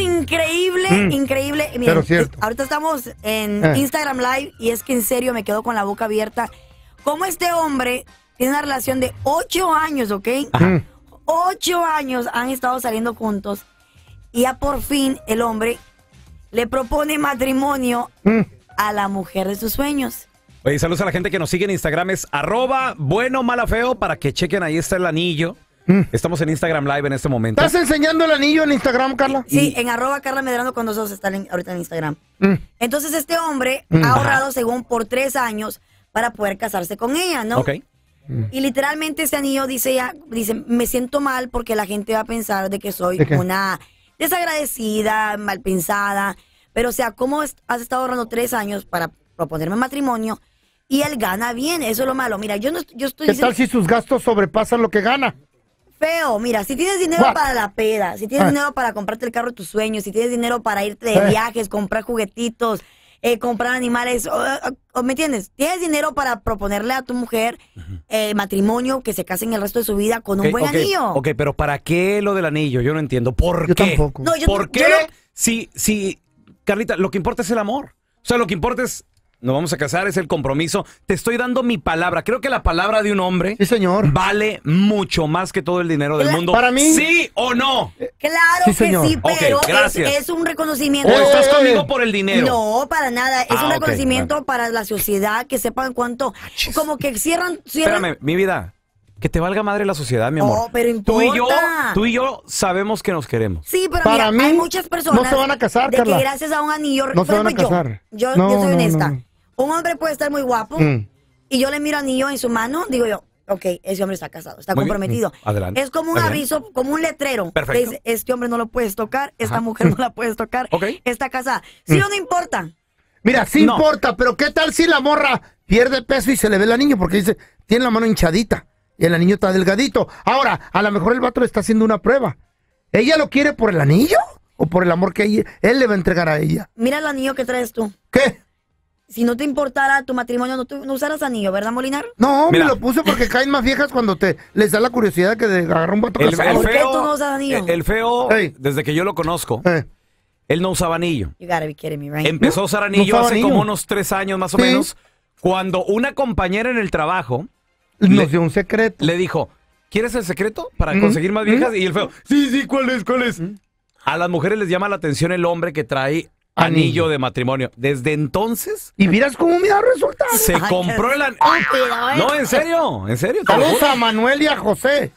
increíble, mm. increíble. Ahorita estamos en eh. Instagram Live y es que en serio me quedo con la boca abierta. Como este hombre tiene una relación de ocho años, ¿ok? Mm. Ocho años han estado saliendo juntos y ya por fin el hombre le propone matrimonio mm. a la mujer de sus sueños. Oye, saludos a la gente que nos sigue en Instagram, es arroba bueno mala feo para que chequen, ahí está el anillo. Mm. Estamos en Instagram Live en este momento. ¿Estás enseñando el anillo en Instagram, Carla? Sí, en arroba Carla Medrano cuando nosotros están ahorita en Instagram. Mm. Entonces este hombre mm. ha ahorrado según por tres años para poder casarse con ella, ¿no? Ok. Y literalmente ese anillo dice ya dice, me siento mal porque la gente va a pensar de que soy una desagradecida, mal pensada. Pero o sea, ¿cómo has estado ahorrando tres años para proponerme matrimonio? Y él gana bien, eso es lo malo. Mira, yo no yo estoy ¿Qué tal si sus gastos sobrepasan lo que gana? feo. Mira, si tienes dinero para la peda, si tienes ah. dinero para comprarte el carro de tus sueños, si tienes dinero para irte de eh. viajes, comprar juguetitos, eh, comprar animales, o, ¿me entiendes? Tienes dinero para proponerle a tu mujer eh, matrimonio, que se casen el resto de su vida con un buen anillo. Ok, pero ¿para qué lo del anillo? Yo no entiendo. ¿Por qué? No, yo ¿Por qué? Si, si, Carlita, lo que importa es el amor. O sea, lo que importa es nos vamos a casar, es el compromiso. Te estoy dando mi palabra. Creo que la palabra de un hombre sí, señor. vale mucho más que todo el dinero del mundo. Para mí. ¿Sí o no? Claro que sí, pero Es, un reconocimiento. ¿O estás conmigo por el dinero? No, para nada. Es un ah, reconocimiento para la sociedad, que sepan cuánto. Ah, como que cierran, Espérame, mi vida. Que te valga madre la sociedad, mi amor. pero importa. Tú y yo, tú y yo sabemos que nos queremos. Sí, pero Para mí, hay muchas personas. No se van a casar, de Que gracias a un anillo. No se Yo, yo, soy honesta. Un hombre puede estar muy guapo mm. y yo le miro anillo en su mano, digo yo, ok, ese hombre está casado, está comprometido. Mm. Adelante. Es como un aviso, como un letrero. Perfecto. dice, este hombre no lo puedes tocar, esta mujer no la puedes tocar, okay. está casada. Mm. Si o no importa. Mira, sí importa, pero ¿qué tal si la morra pierde peso y se le ve la niña? Porque dice, tiene la mano hinchadita y el anillo está delgadito. Ahora, a lo mejor el vato le está haciendo una prueba. ¿Ella lo quiere por el anillo? ¿O por el amor que él le va a entregar a ella? Mira el anillo que traes tú. ¿Qué? si no te importara tu matrimonio, no, usarás anillo, ¿verdad, Molinar? No, me lo puse porque caen más viejas cuando te les da la curiosidad que de agarrar un bato el, ¿Por qué tú no usas anillo? El, feo, desde que yo lo conozco, eh. él no usaba anillo. You Empezó a usar anillo hace como unos tres años más o menos, cuando una compañera en el trabajo Nos dio un secreto. le dijo, ¿quieres el secreto para mm. conseguir más viejas? Mm. Y el feo, sí, sí, ¿cuál es, cuál es? Mm. A las mujeres les llama la atención el hombre que trae Anillo de matrimonio. Desde entonces. Y miras cómo me da resultado. Se compró el anillo. No, en serio, en serio. Saludos a Manuel y a José.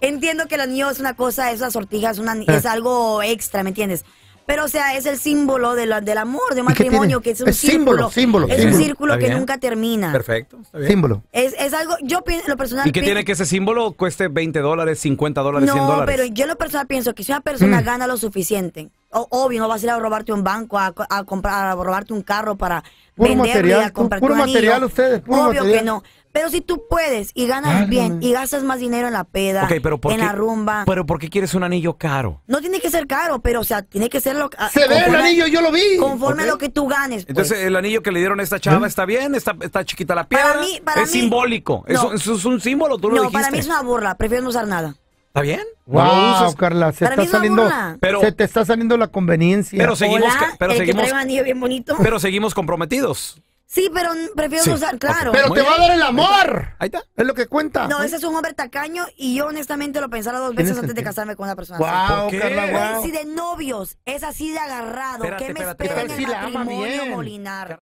Entiendo que el anillo es una cosa, esas sortijas una, ah. es algo extra, ¿me entiendes? Pero, o sea, es el símbolo de del amor, de matrimonio, que es un círculo. Símbolo, símbolo. Es un círculo que nunca termina. Perfecto, está bien. Símbolo. Es, algo, yo pienso, lo personal. ¿Y qué tiene que ese símbolo cueste 20 dólares, 50 dólares, 100 dólares? No, pero yo lo personal pienso que si una persona mm. gana lo suficiente obvio, no vas a ir a robarte un banco, a, comprar, a robarte un carro para vender material, y a comprar puro, material ustedes, Obvio que no. Pero si tú puedes y ganas bien y gastas más dinero en la peda, en la rumba. Pero ¿por qué quieres un anillo caro? No tiene que ser caro, pero o sea, tiene que ser lo ah, Se ve el anillo, yo lo vi. Conforme a lo que tú ganes. Pues. Entonces, el anillo que le dieron a esta chava ¿Eh? está bien, está, está chiquita la piedra. es simbólico. eso, es un símbolo, tú lo dijiste. No, para mí es una burla, prefiero no usar nada. ¿Está bien? Wow, Carla, se está saliendo, pero, se te está saliendo la conveniencia. Pero seguimos, pero seguimos, bonito. Pero seguimos comprometidos. Sí, pero prefiero usar, claro. Pero te va a dar el amor. Ahí está. Es lo que cuenta. No, ese es un hombre tacaño y yo honestamente lo pensara dos veces antes de casarme con una persona. Wow, wow. Es de novios, es así de agarrado. ¿Qué me espera en el matrimonio, Molinar?